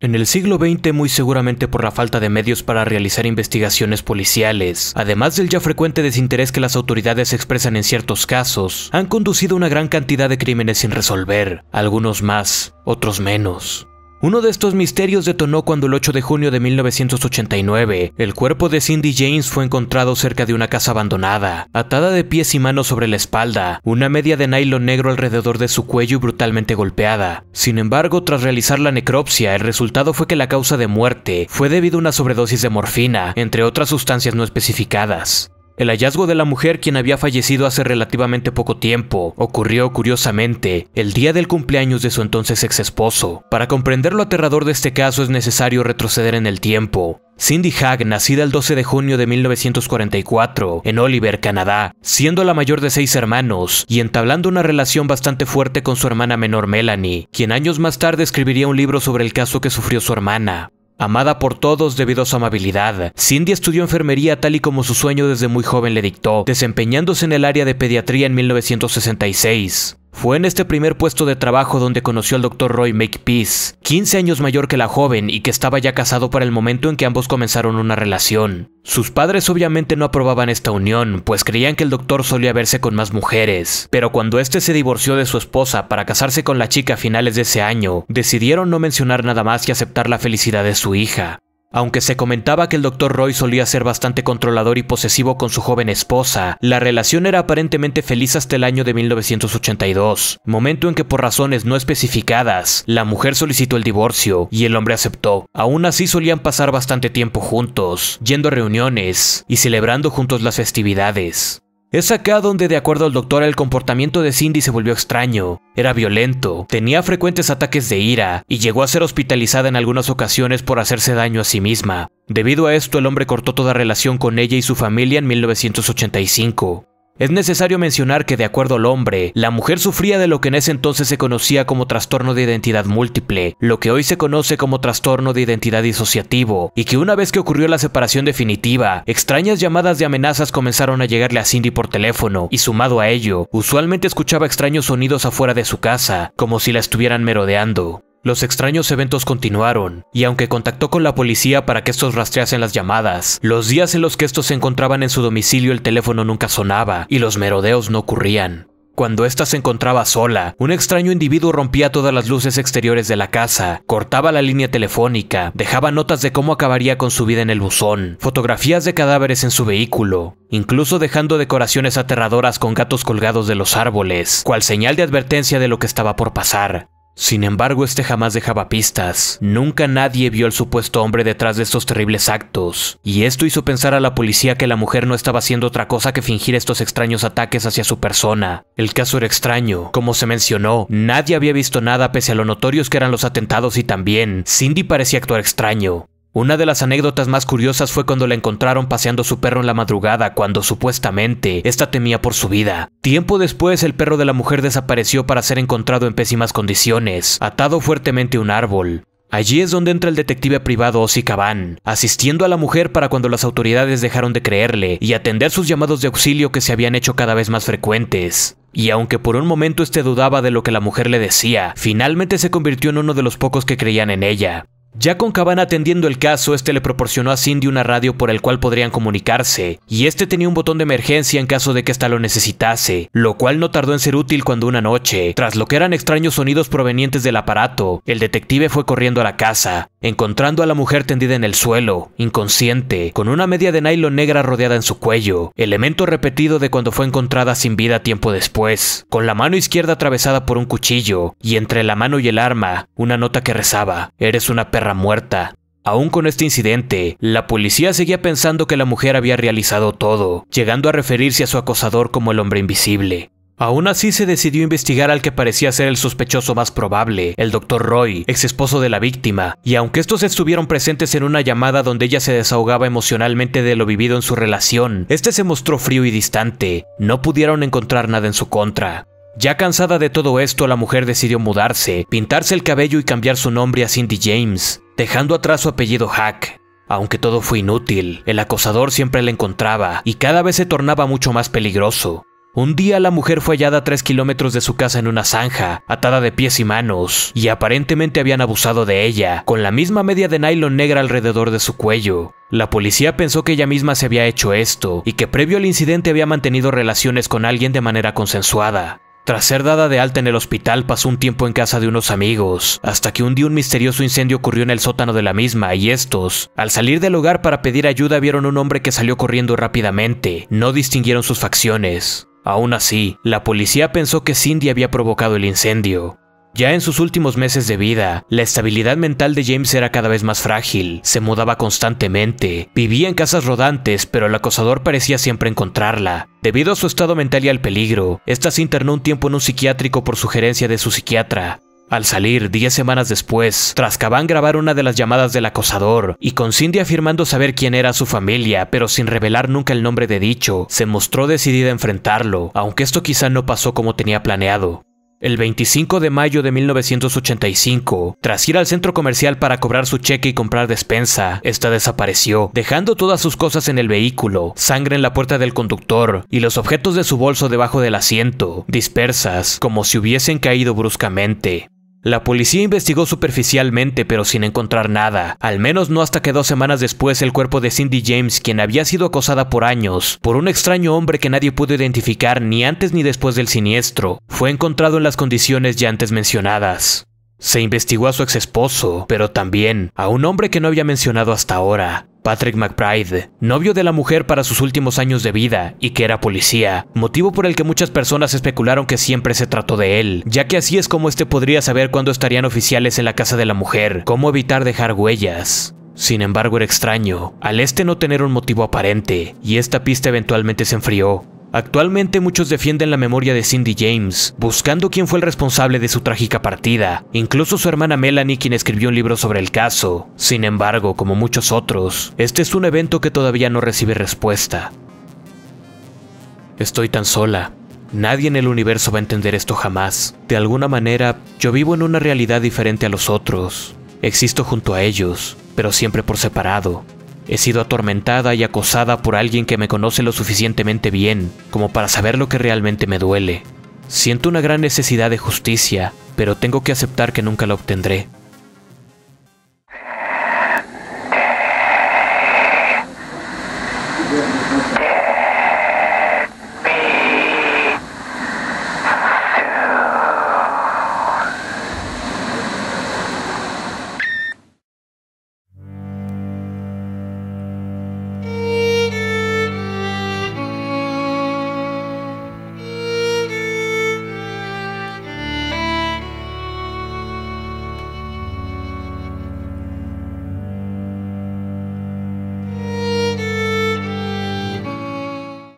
En el siglo XX, muy seguramente por la falta de medios para realizar investigaciones policiales, además del ya frecuente desinterés que las autoridades expresan en ciertos casos, han conducido una gran cantidad de crímenes sin resolver, algunos más, otros menos. Uno de estos misterios detonó cuando el 8 de junio de 1989, el cuerpo de Cindy James fue encontrado cerca de una casa abandonada, atada de pies y manos sobre la espalda, una media de nylon negro alrededor de su cuello y brutalmente golpeada. Sin embargo, tras realizar la necropsia, el resultado fue que la causa de muerte fue debido a una sobredosis de morfina, entre otras sustancias no especificadas. El hallazgo de la mujer quien había fallecido hace relativamente poco tiempo ocurrió curiosamente el día del cumpleaños de su entonces ex esposo. Para comprender lo aterrador de este caso es necesario retroceder en el tiempo. Cindy Hag, nacida el 12 de junio de 1944 en Oliver, Canadá, siendo la mayor de seis hermanos y entablando una relación bastante fuerte con su hermana menor Melanie, quien años más tarde escribiría un libro sobre el caso que sufrió su hermana. Amada por todos debido a su amabilidad, Cindy estudió enfermería tal y como su sueño desde muy joven le dictó, desempeñándose en el área de pediatría en 1966. Fue en este primer puesto de trabajo donde conoció al Dr. Roy Makepeace, 15 años mayor que la joven y que estaba ya casado para el momento en que ambos comenzaron una relación. Sus padres obviamente no aprobaban esta unión, pues creían que el doctor solía verse con más mujeres, pero cuando este se divorció de su esposa para casarse con la chica a finales de ese año, decidieron no mencionar nada más y aceptar la felicidad de su hija. Aunque se comentaba que el Dr. Roy solía ser bastante controlador y posesivo con su joven esposa, la relación era aparentemente feliz hasta el año de 1982, momento en que por razones no especificadas, la mujer solicitó el divorcio y el hombre aceptó. Aún así solían pasar bastante tiempo juntos, yendo a reuniones y celebrando juntos las festividades. Es acá donde, de acuerdo al doctor, el comportamiento de Cindy se volvió extraño. Era violento, tenía frecuentes ataques de ira y llegó a ser hospitalizada en algunas ocasiones por hacerse daño a sí misma. Debido a esto, el hombre cortó toda relación con ella y su familia en 1985. Es necesario mencionar que de acuerdo al hombre, la mujer sufría de lo que en ese entonces se conocía como trastorno de identidad múltiple, lo que hoy se conoce como trastorno de identidad disociativo, y que una vez que ocurrió la separación definitiva, extrañas llamadas de amenazas comenzaron a llegarle a Cindy por teléfono, y sumado a ello, usualmente escuchaba extraños sonidos afuera de su casa, como si la estuvieran merodeando. Los extraños eventos continuaron, y aunque contactó con la policía para que estos rastreasen las llamadas, los días en los que estos se encontraban en su domicilio el teléfono nunca sonaba y los merodeos no ocurrían. Cuando ésta se encontraba sola, un extraño individuo rompía todas las luces exteriores de la casa, cortaba la línea telefónica, dejaba notas de cómo acabaría con su vida en el buzón, fotografías de cadáveres en su vehículo, incluso dejando decoraciones aterradoras con gatos colgados de los árboles, cual señal de advertencia de lo que estaba por pasar. Sin embargo, este jamás dejaba pistas. Nunca nadie vio al supuesto hombre detrás de estos terribles actos, y esto hizo pensar a la policía que la mujer no estaba haciendo otra cosa que fingir estos extraños ataques hacia su persona. El caso era extraño, como se mencionó, nadie había visto nada pese a lo notorios que eran los atentados y también Cindy parecía actuar extraño. Una de las anécdotas más curiosas fue cuando la encontraron paseando su perro en la madrugada, cuando supuestamente esta temía por su vida. Tiempo después, el perro de la mujer desapareció para ser encontrado en pésimas condiciones, atado fuertemente a un árbol. Allí es donde entra el detective privado Ozzy Caban, asistiendo a la mujer para cuando las autoridades dejaron de creerle y atender sus llamados de auxilio que se habían hecho cada vez más frecuentes. Y aunque por un momento este dudaba de lo que la mujer le decía, finalmente se convirtió en uno de los pocos que creían en ella. Ya con cabana atendiendo el caso, este le proporcionó a Cindy una radio por el cual podrían comunicarse, y este tenía un botón de emergencia en caso de que ésta lo necesitase, lo cual no tardó en ser útil cuando una noche, tras lo que eran extraños sonidos provenientes del aparato, el detective fue corriendo a la casa, encontrando a la mujer tendida en el suelo, inconsciente, con una media de nylon negra rodeada en su cuello, elemento repetido de cuando fue encontrada sin vida tiempo después, con la mano izquierda atravesada por un cuchillo, y entre la mano y el arma, una nota que rezaba, eres una muerta. Aún con este incidente, la policía seguía pensando que la mujer había realizado todo, llegando a referirse a su acosador como el hombre invisible. Aún así se decidió investigar al que parecía ser el sospechoso más probable, el Dr. Roy, ex esposo de la víctima, y aunque estos estuvieron presentes en una llamada donde ella se desahogaba emocionalmente de lo vivido en su relación, este se mostró frío y distante, no pudieron encontrar nada en su contra. Ya cansada de todo esto, la mujer decidió mudarse, pintarse el cabello y cambiar su nombre a Cindy James, dejando atrás su apellido Hack. Aunque todo fue inútil, el acosador siempre la encontraba y cada vez se tornaba mucho más peligroso. Un día la mujer fue hallada a 3 kilómetros de su casa en una zanja, atada de pies y manos, y aparentemente habían abusado de ella, con la misma media de nylon negra alrededor de su cuello. La policía pensó que ella misma se había hecho esto, y que previo al incidente había mantenido relaciones con alguien de manera consensuada. Tras ser dada de alta en el hospital, pasó un tiempo en casa de unos amigos, hasta que un día un misterioso incendio ocurrió en el sótano de la misma, y estos, al salir del hogar para pedir ayuda, vieron un hombre que salió corriendo rápidamente, no distinguieron sus facciones. Aún así, la policía pensó que Cindy había provocado el incendio, ya en sus últimos meses de vida, la estabilidad mental de James era cada vez más frágil, se mudaba constantemente, vivía en casas rodantes, pero el acosador parecía siempre encontrarla. Debido a su estado mental y al peligro, esta se internó un tiempo en un psiquiátrico por sugerencia de su psiquiatra. Al salir, 10 semanas después, Trascaban grabar una de las llamadas del acosador, y con Cindy afirmando saber quién era su familia, pero sin revelar nunca el nombre de dicho, se mostró decidida a enfrentarlo, aunque esto quizá no pasó como tenía planeado. El 25 de mayo de 1985, tras ir al centro comercial para cobrar su cheque y comprar despensa, esta desapareció, dejando todas sus cosas en el vehículo, sangre en la puerta del conductor y los objetos de su bolso debajo del asiento, dispersas, como si hubiesen caído bruscamente. La policía investigó superficialmente pero sin encontrar nada, al menos no hasta que dos semanas después el cuerpo de Cindy James, quien había sido acosada por años por un extraño hombre que nadie pudo identificar ni antes ni después del siniestro, fue encontrado en las condiciones ya antes mencionadas. Se investigó a su ex esposo, pero también a un hombre que no había mencionado hasta ahora, Patrick McBride, novio de la mujer para sus últimos años de vida y que era policía, motivo por el que muchas personas especularon que siempre se trató de él, ya que así es como este podría saber cuándo estarían oficiales en la casa de la mujer, cómo evitar dejar huellas. Sin embargo, era extraño, al este no tener un motivo aparente, y esta pista eventualmente se enfrió, Actualmente muchos defienden la memoria de Cindy James, buscando quién fue el responsable de su trágica partida, incluso su hermana Melanie quien escribió un libro sobre el caso. Sin embargo, como muchos otros, este es un evento que todavía no recibe respuesta. Estoy tan sola. Nadie en el universo va a entender esto jamás. De alguna manera, yo vivo en una realidad diferente a los otros. Existo junto a ellos, pero siempre por separado, He sido atormentada y acosada por alguien que me conoce lo suficientemente bien como para saber lo que realmente me duele. Siento una gran necesidad de justicia, pero tengo que aceptar que nunca la obtendré.